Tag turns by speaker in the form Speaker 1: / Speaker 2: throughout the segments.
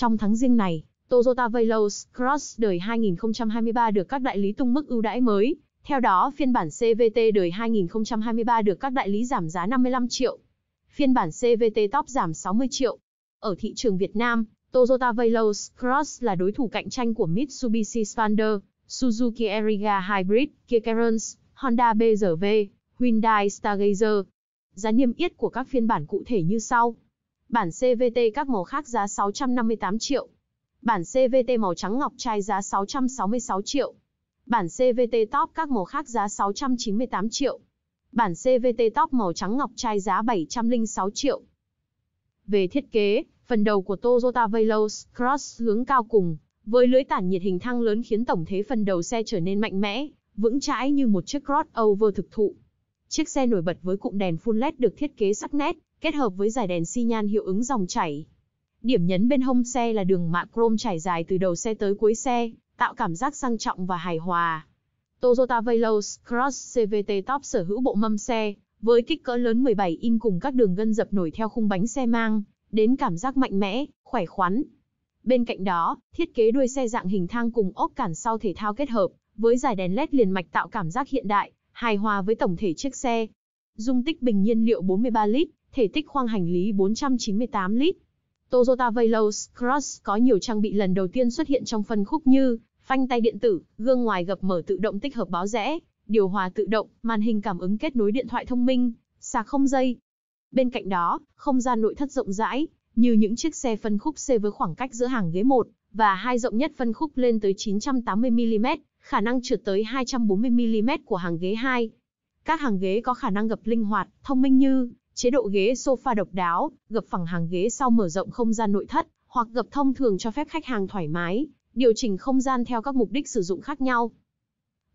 Speaker 1: Trong tháng riêng này, Toyota Veloz Cross đời 2023 được các đại lý tung mức ưu đãi mới. Theo đó, phiên bản CVT đời 2023 được các đại lý giảm giá 55 triệu. Phiên bản CVT Top giảm 60 triệu. Ở thị trường Việt Nam, Toyota Veloz Cross là đối thủ cạnh tranh của Mitsubishi Xpander, Suzuki Eriga Hybrid, Kia Carens, Honda BRV, Hyundai Stargazer. Giá niêm yết của các phiên bản cụ thể như sau. Bản CVT các màu khác giá 658 triệu. Bản CVT màu trắng ngọc trai giá 666 triệu. Bản CVT top các màu khác giá 698 triệu. Bản CVT top màu trắng ngọc trai giá 706 triệu. Về thiết kế, phần đầu của Toyota Veloz Cross hướng cao cùng, với lưới tản nhiệt hình thang lớn khiến tổng thế phần đầu xe trở nên mạnh mẽ, vững chãi như một chiếc crossover thực thụ. Chiếc xe nổi bật với cụm đèn full LED được thiết kế sắc nét, kết hợp với giải đèn xi nhan hiệu ứng dòng chảy. Điểm nhấn bên hông xe là đường mạ chrome trải dài từ đầu xe tới cuối xe, tạo cảm giác sang trọng và hài hòa. Toyota Veloz Cross CVT Top sở hữu bộ mâm xe, với kích cỡ lớn 17 in cùng các đường gân dập nổi theo khung bánh xe mang, đến cảm giác mạnh mẽ, khỏe khoắn. Bên cạnh đó, thiết kế đuôi xe dạng hình thang cùng ốp cản sau thể thao kết hợp, với dải đèn LED liền mạch tạo cảm giác hiện đại, hài hòa với tổng thể chiếc xe. Dung tích bình nhiên liệu 43 lít, thể tích khoang hành lý 498 lít. Toyota Veloz Cross có nhiều trang bị lần đầu tiên xuất hiện trong phân khúc như phanh tay điện tử, gương ngoài gập mở tự động tích hợp báo rẽ, điều hòa tự động, màn hình cảm ứng kết nối điện thoại thông minh, sạc không dây. Bên cạnh đó, không gian nội thất rộng rãi, như những chiếc xe phân khúc C với khoảng cách giữa hàng ghế 1 và 2 rộng nhất phân khúc lên tới 980mm, khả năng trượt tới 240mm của hàng ghế 2. Các hàng ghế có khả năng gập linh hoạt, thông minh như chế độ ghế sofa độc đáo, gập phẳng hàng ghế sau mở rộng không gian nội thất, hoặc gập thông thường cho phép khách hàng thoải mái, điều chỉnh không gian theo các mục đích sử dụng khác nhau.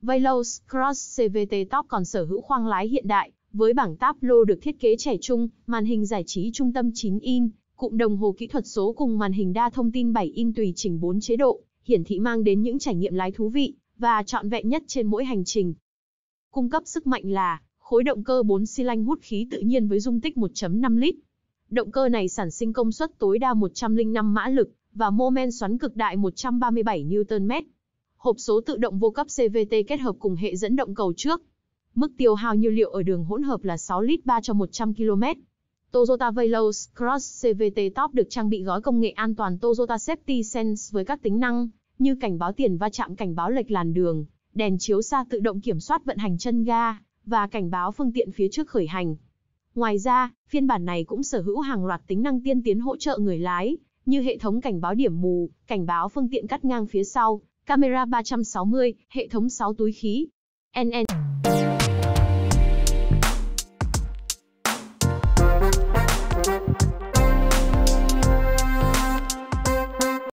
Speaker 1: Velos Cross CVT Top còn sở hữu khoang lái hiện đại, với bảng táp lô được thiết kế trẻ trung, màn hình giải trí trung tâm 9 in, cụm đồng hồ kỹ thuật số cùng màn hình đa thông tin 7 in tùy chỉnh 4 chế độ, hiển thị mang đến những trải nghiệm lái thú vị và trọn vẹn nhất trên mỗi hành trình. Cung cấp sức mạnh là khối động cơ 4 xi lanh hút khí tự nhiên với dung tích 1.5 lít. Động cơ này sản sinh công suất tối đa 105 mã lực và mô men xoắn cực đại 137 Nm. Hộp số tự động vô cấp CVT kết hợp cùng hệ dẫn động cầu trước. Mức tiêu hao nhiên liệu ở đường hỗn hợp là 6 lít 3 cho 100 km. Toyota Veloz Cross CVT Top được trang bị gói công nghệ an toàn Toyota Safety Sense với các tính năng như cảnh báo tiền va chạm, cảnh báo lệch làn đường, đèn chiếu xa tự động kiểm soát vận hành chân ga, và cảnh báo phương tiện phía trước khởi hành. Ngoài ra, phiên bản này cũng sở hữu hàng loạt tính năng tiên tiến hỗ trợ người lái, như hệ thống cảnh báo điểm mù, cảnh báo phương tiện cắt ngang phía sau, camera 360, hệ thống 6 túi khí. NN